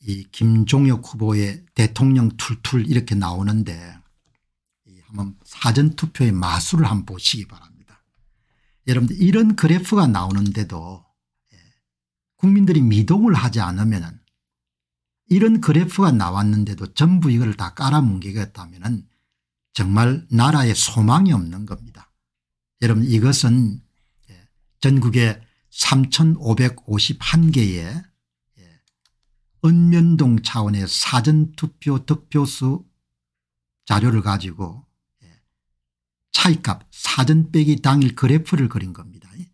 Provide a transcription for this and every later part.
이 김종혁 후보의 대통령 툴툴 이렇게 나오는데 한번 사전투표의 마술을 한번 보시기 바랍니다. 여러분들 이런 그래프가 나오는데도 예, 국민들이 미동을 하지 않으면 이런 그래프가 나왔는데도 전부 이걸 다 깔아뭉개겠다면 정말 나라에 소망이 없는 겁니다. 여러분 이것은 예, 전국에 3551개의 은면동 차원의 사전투표 득표수 자료를 가지고 예, 차이값 사전 빼기 당일 그래프를 그린 겁니다. 예.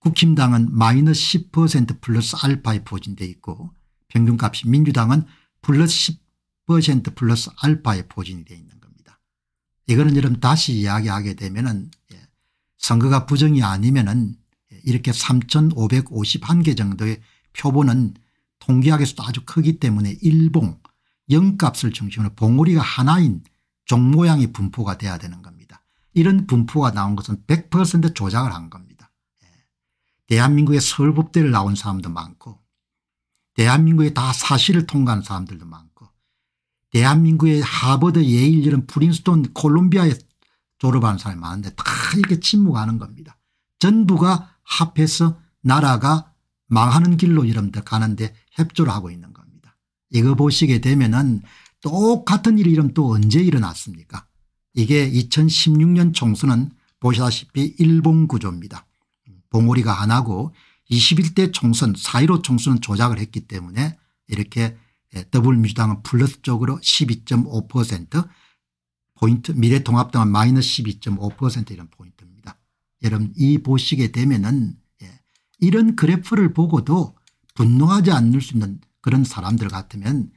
국힘당은 마이너스 10% 플러스 알파에 포진돼 있고 평균값이 민주당은 플러스 10% 플러스 알파에 포진 되어 있는 겁니다. 이거는 여러분 다시 이야기하게 되면 은 예, 선거가 부정이 아니면 은 이렇게 3551개 정도의 표본은 통계학에서도 아주 크기 때문에 일봉 영값을 중심으로 봉우리가 하나인 종 모양의 분포가 돼야 되는 겁니다. 이런 분포가 나온 것은 100% 조작을 한 겁니다. 예. 대한민국의 서울법대를 나온 사람도 많고 대한민국에 다 사실을 통과한 사람들도 많고 대한민국의 하버드 예일 이런 프린스톤 콜롬비아에 졸업한 사람이 많은데 다 이게 렇 침묵하는 겁니다. 전부가 합해서 나라가 망하는 길로 이러들 가는데 협조를 하고 있는 겁니다. 이거 보시게 되면은 똑같은 일이 이름 또 언제 일어났습니까 이게 2016년 총선은 보시다시피 일본 구조입니다. 봉오리가 하나고 21대 총선 4.15 총선은 조작을 했기 때문에 이렇게 예, 더불민주당은 플러스 쪽으로 12.5% 포인트 미래통합당은 마이너스 12.5% 이런 포인트입니다. 여러분 이 보시게 되면은 예, 이런 그래프를 보고도 분노하지 않을 수 있는 그런 사람들 같으면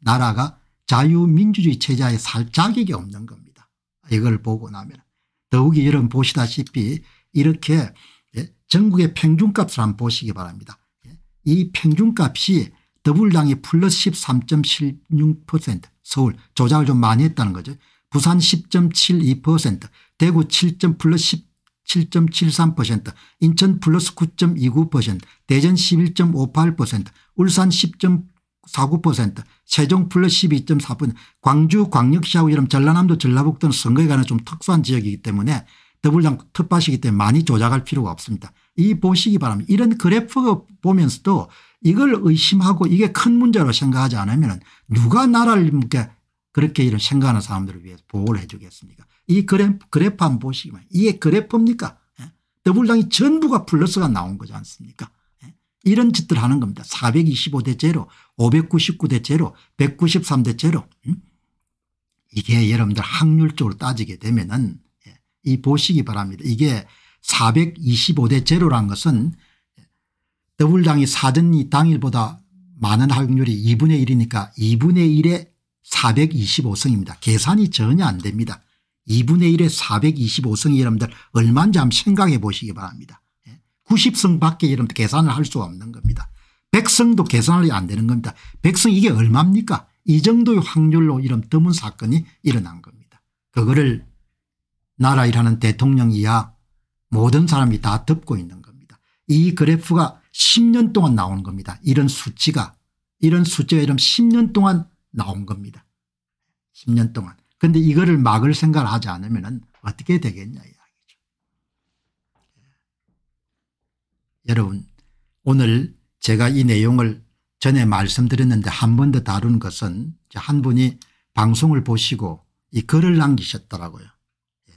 나라가 자유민주주의 체제에 살 자격이 없는 겁니다. 이걸 보고 나면 더욱이 여러분 보시다시피 이렇게 예, 전국의 평균값을 한번 보시기 바랍니다. 예, 이 평균값이 더불당이 플러스 13.16% 서울 조작을 좀 많이 했다는 거죠. 부산 10.72% 대구 7. 플러스 7.73% 인천 플러스 9.29% 대전 11.58% 울산 10.49% 세종 플러스 12.4% 광주 광역시하고이럼 전라남도 전라북도 는 선거에 관한 좀 특수한 지역이기 때문에 더불당 텃밭이기 때문에 많이 조작할 필요가 없습니다. 이 보시기 바랍니다. 이런 그래프 보면서도 이걸 의심하고 이게 큰 문제로 생각하지 않으면 누가 나라를 그렇게 이런 생각하는 사람들을 위해서 보호를 해 주겠습니까 이 그래프, 그래프 한번 보시기만. 이게 그래프입니까? 예. 더불당이 전부가 플러스가 나온 거지 않습니까? 예. 이런 짓들 하는 겁니다. 425대 제로, 599대 제로, 193대 제로. 이게 여러분들 확률적으로 따지게 되면은 예, 이 보시기 바랍니다. 이게 425대 제로란 것은 더블당이 사전이 당일보다 많은 확률이 2분의 1이니까 2분의 1에 425승입니다. 계산이 전혀 안 됩니다. 2분의 1에 425성이 여러분들 얼마인지 한번 생각해 보시기 바랍니다. 9 예. 0승 밖에 여러분들 계산을 할 수 없는 겁니다. 1 0 0승도 계산이 안 되는 겁니다. 1 0 0승 이게 얼마입니까 이 정도의 확률로 이런 드문 사건이 일어난 겁니다. 그거를 나라일하는 대통령 이야 모든 사람이 다덮고 있는 겁니다. 이 그래프가 10년 동안 나온 겁니다. 이런 수치가 이런 숫자 가이름 10년 동안 나온 겁니다. 10년 동안. 그런데 이거를 막을 생각을 하지 않으면 어떻게 되겠냐 이야기죠. 예. 여러분 오늘 제가 이 내용을 전에 말씀드렸는데 한 번 더 다룬 것은 한 분이 방송을 보시고 이 글을 남기셨더라고요. 예.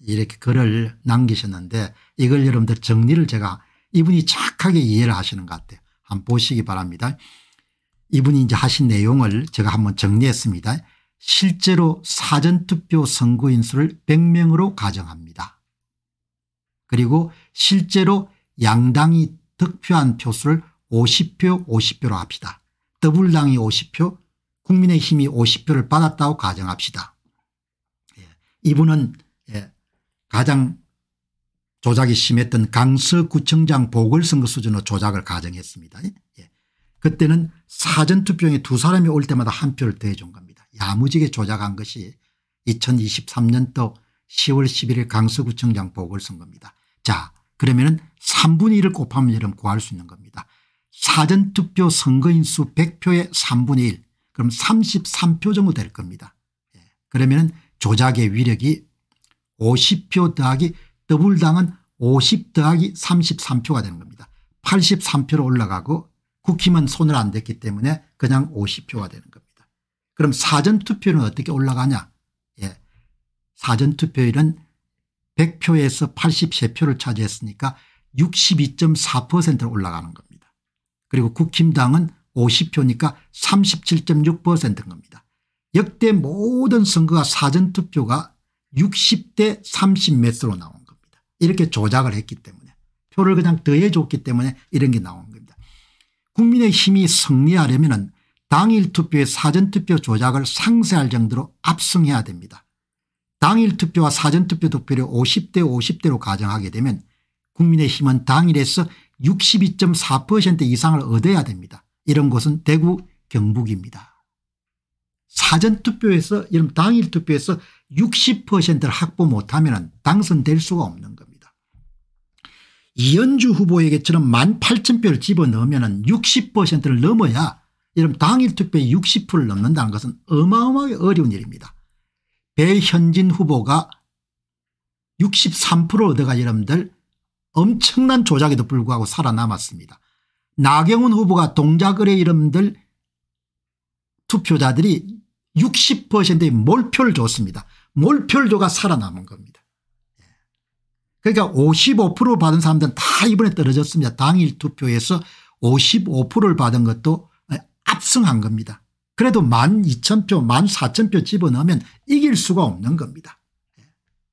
이렇게 글을 남기셨는데 이걸 여러분들 정리를 제가 이분이 착하게 이해를 하시는 것 같아요. 한번 보시기 바랍니다. 이분이 이제 하신 내용을 제가 한번 정리했습니다. 실제로 사전투표 선거인 수를 100명으로 가정합니다. 그리고 실제로 양당이 득표한 표수를 50표 50표로 합시다. 더불당이 50표 국민의힘이 50표를 받았다고 가정합시다. 예, 이분은 예, 가장 조작이 심했던 강서구청장 보궐선거 수준의 조작을 가정했습니다. 예, 그때는 사전투표에 두 사람이 올 때마다 한 표를 대준 겁니다. 야무지게 조작한 것이 2023년도 10월 11일 강서구청장 보궐선거입니다. 자 그러면 은 3분의 1을 곱하면 여러분 구할 수 있는 겁니다. 사전투표 선거인 수 100표의 3분의 1 그럼 33표 정도 될 겁니다. 예. 그러면 은 조작의 위력이 50표 더하기 더블당은 50 더하기 33표가 되는 겁니다. 83표로 올라가고 국힘은 손을 안 댔기 때문에 그냥 50표가 되는 겁니다. 그럼 사전투표는 어떻게 올라가냐 예. 사전투표율은 100표에서 83표를 차지했으니까 62.4%로 올라가는 겁니다. 그리고 국힘당은 50표니까 37.6%인 겁니다. 역대 모든 선거가 사전투표가 60대 30몇으로 나온 겁니다. 이렇게 조작을 했기 때문에 표를 그냥 더해줬기 때문에 이런 게 나온 거예요. 국민의힘이 승리하려면 당일 투표의 사전투표 조작을 상세할 정도로 압승해야 됩니다. 당일 투표와 사전투표 득표를 50대 50대로 가정하게 되면 국민의힘은 당일에서 62.4% 이상을 얻어야 됩니다. 이런 곳은 대구 경북입니다. 사전투표에서 이런 당일투표에서 60%를 확보 못하면 당선될 수가 없는 겁니다. 이현주 후보에게처럼 만8천표를 집어넣으면 60%를 넘어야 이런 당일 투표에 60%를 넘는다는 것은 어마어마하게 어려운 일입니다. 배현진 후보가 63% 얻어가 여러분들 엄청난 조작에도 불구하고 살아남았습니다. 나경원 후보가 동작을의 이름들 투표자들이 60%의 몰표를 줬습니다. 몰표를 줘가 살아남은 겁니다. 그러니까 55% 받은 사람들은 다 이번에 떨어졌습니다. 당일 투표에서 55%를 받은 것도 압승한 겁니다. 그래도 12,000표 14,000표 집어넣으면 이길 수가 없는 겁니다.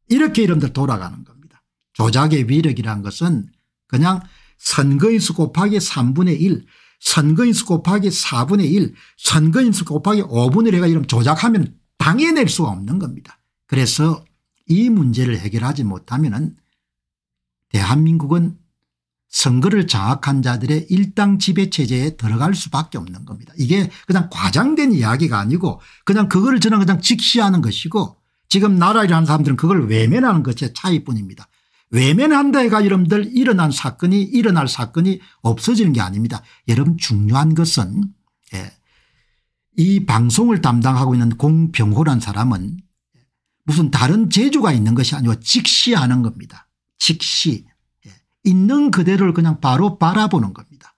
이렇게 이름들 돌아가는 겁니다. 조작의 위력이란 것은 그냥 선거인수 곱하기 3분의 1 선거인수 곱하기 4분의 1 선거인수 곱하기 5분의 1가 이런 조작하면 당해낼 수가 없는 겁니다. 그래서 이 문제를 해결하지 못하면 은 대한민국은 선거를 장악한 자들의 일당 지배체제에 들어갈 수밖에 없는 겁니다. 이게 그냥 과장된 이야기가 아니고 그냥 그거를 저는 그냥 직시하는 것이고 지금 나라를 하는 사람들은 그걸 외면하는 것의 차이뿐입니다. 외면한다 해가 여러분들 일어난 사건이 일어날 사건이 없어지는 게 아닙니다. 여러분 중요한 것은 예. 이 방송을 담당하고 있는 공병호란 사람은 무슨 다른 재주가 있는 것이 아니고 직시하는 겁니다. 즉시 예, 있는 그대로를 그냥 바로 바라보는 겁니다.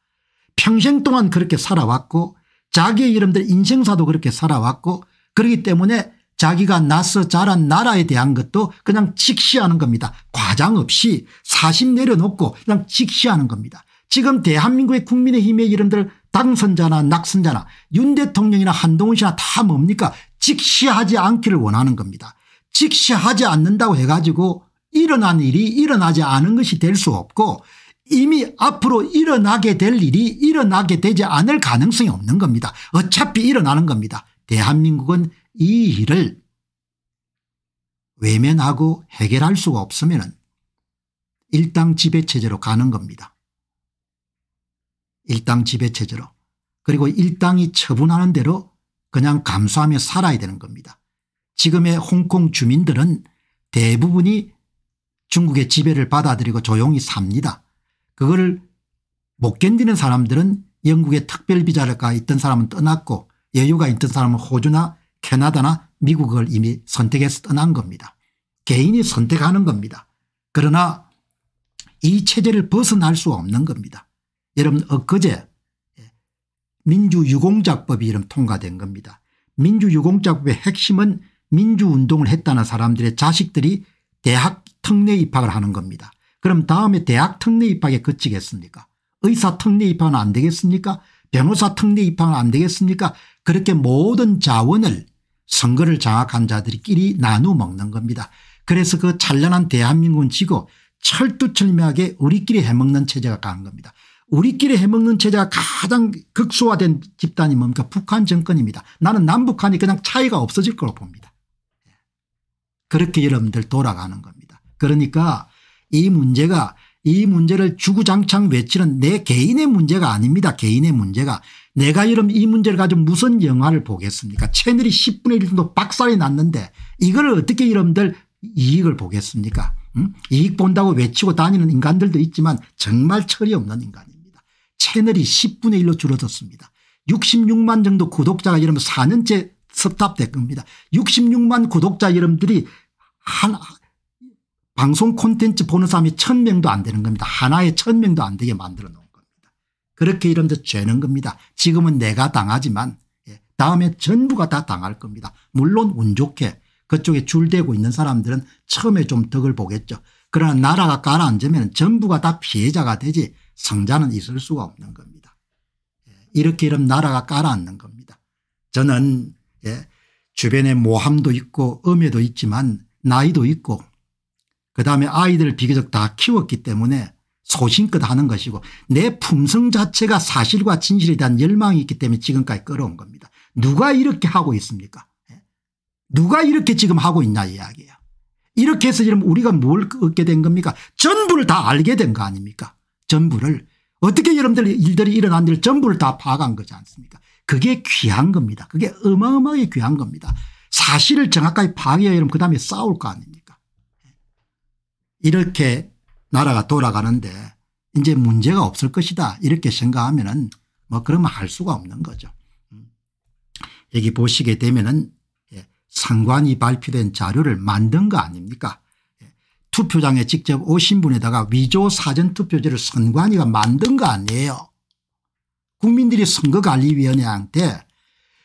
평생 동안 그렇게 살아왔고 자기의 이름들 인생사도 그렇게 살아왔고 그렇기 때문에 자기가 나서 자란 나라에 대한 것도 그냥 직시하는 겁니다. 과장 없이 사심 내려놓고 그냥 직시하는 겁니다. 지금 대한민국의 국민의힘의 이름들 당선자나 낙선자나 윤 대통령이나 한동훈 씨나 다 뭡니까 직시하지 않기를 원하는 겁니다. 직시하지 않는다고 해가지고 일어난 일이 일어나지 않은 것이 될 수 없고 이미 앞으로 일어나게 될 일이 일어나게 되지 않을 가능성이 없는 겁니다. 어차피 일어나는 겁니다. 대한민국은 이 일을 외면하고 해결할 수가 없으면 일당 지배체제로 가는 겁니다. 일당 지배체제로. 그리고 일당이 처분하는 대로 그냥 감수하며 살아야 되는 겁니다. 지금의 홍콩 주민들은 대부분이 중국의 지배를 받아들이고 조용히 삽니다. 그걸 못 견디는 사람들은 영국의 특별비자가 있던 사람은 떠났고 여유가 있던 사람은 호주나 캐나다나 미국을 이미 선택해서 떠난 겁니다. 개인이 선택하는 겁니다. 그러나 이 체제를 벗어날 수 없는 겁니다. 여러분 엊그제 민주유공자법이 이름 통과된 겁니다. 민주유공자법의 핵심은 민주운동을 했다는 사람들의 자식들이 대학 특례 입학을 하는 겁니다. 그럼 다음에 대학 특례 입학에 그치겠습니까? 의사 특례 입학은 안 되겠습니까? 변호사 특례 입학은 안 되겠습니까? 그렇게 모든 자원을 선거를 장악한 자들끼리 나누 먹는 겁니다. 그래서 그 찬란한 대한민국은 지고 철두철미하게 우리끼리 해먹는 체제가 가는 겁니다. 우리끼리 해먹는 체제가 가장 극소화된 집단이 뭡니까 북한 정권입니다. 나는 남북한이 그냥 차이가 없어질 거로 봅니다. 예. 그렇게 여러분들 돌아가는 겁니다. 그러니까 이 문제가 이 문제를 주구장창 외치는 내 개인의 문제가 아닙니다. 개인의 문제가. 내가 이러면 이 문제를 가지고 무슨 영화를 보겠습니까 채널이 10분의 1 정도 박살이 났는데 이걸 어떻게 여러분들 이익을 보겠습니까 음? 이익 본다고 외치고 다니는 인간들도 있지만 정말 철이 없는 인간입니다. 채널이 10분의 1로 줄어들었습니다 66만 정도 구독자가 이러면 4년째 섭탑될 겁니다. 66만 구독자 여러분들이 하나 방송 콘텐츠 보는 사람이 천명도안 되는 겁니다. 하나에 천명도안 되게 만들어 놓은 겁니다. 그렇게 이러면 죄는 겁니다. 지금은 내가 당하지만 예, 다음에 전부가 다 당할 겁니다. 물론 운 좋게 그쪽에 줄대고 있는 사람들은 처음에 좀 덕을 보겠죠. 그러나 나라가 가라앉으면 전부가 다 피해자가 되지 성자는 있을 수가 없는 겁니다. 예, 이렇게 이러면 나라가 가라앉는 겁니다. 저는 예, 주변에 모함도 있고 음해도 있지만 나이도 있고 그다음에 아이들을 비교적 다 키웠기 때문에 소신껏 하는 것이고 내 품성 자체가 사실과 진실에 대한 열망이 있기 때문에 지금까지 끌어온 겁니다. 누가 이렇게 하고 있습니까 예. 누가 이렇게 지금 하고 있냐 이야기예요. 이렇게 해서 지금 우리가 뭘 얻게 된 겁니까 전부를 다 알게 된 거 아닙니까 전부를 어떻게 여러분들 일들이 일어난 일 전부를 다 파악한 거지 않습니까 그게 귀한 겁니다. 그게 어마어마하게 귀한 겁니다. 사실을 정확하게 파악해야 여러분 그 다음에 싸울 거 아닙니까 이렇게 나라가 돌아가는데 이제 문제가 없을 것이다 이렇게 생각하면은 뭐 그러면 할 수가 없는 거죠. 음. 여기 보시게 되면은 예, 상관이 발표된 자료를 만든 거 아닙니까 예, 투표장에 직접 오신 분에다가 위조 사전투표지를 선관위가 만든 거 아니에요. 국민들이 선거관리위원회한테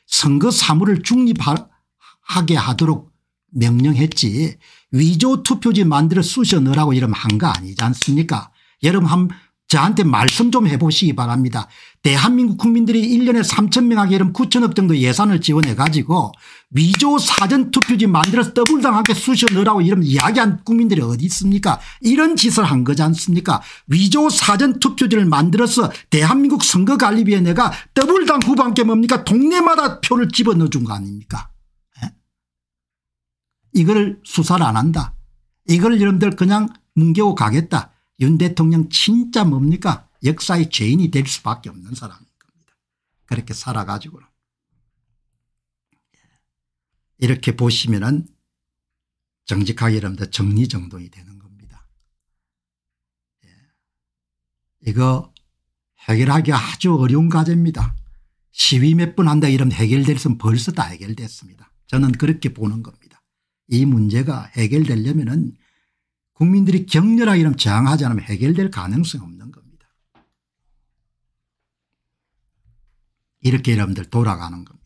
선거 사무를 중립하게 하도록 명령했지 위조 투표지 만들어 쑤셔 넣으라고 이러면 한 거 아니지 않습니까 여러분 한 저한테 말씀 좀 해보시기 바랍니다. 대한민국 국민들이 1년에 3천 명하게 이런 9천억 정도 예산을 지원해 가지고 위조 사전 투표지 만들어서 더블당하게 쑤셔 넣으라고 이런 이야기한 국민들이 어디 있습니까 이런 짓을 한 거지 않습니까 위조 사전 투표지를 만들어서 대한민국 선거관리위원회가 더블당 후반께 뭡니까 동네마다 표를 집어넣어 준거 아닙니까 이걸 수사를 안 한다. 이걸 여러분들 그냥 뭉개고 가겠다. 윤 대통령 진짜 뭡니까 역사의 죄인이 될 수밖에 없는 사람인 겁니다. 그렇게 살아가지고 이렇게 보시면 은 정직하게 여러분들 정리정돈이 되는 겁니다. 예. 이거 해결하기 아주 어려운 과제입니다. 시위 몇 번 한다 이러면 해결될 수는 벌써 다 해결됐습니다. 저는 그렇게 보는 겁니다. 이 문제가 해결되려면 국민들이 격렬하게 이 저항하지 않으면 해결될 가능성이 없는 겁니다. 이렇게 여러분들 돌아가는 겁니다.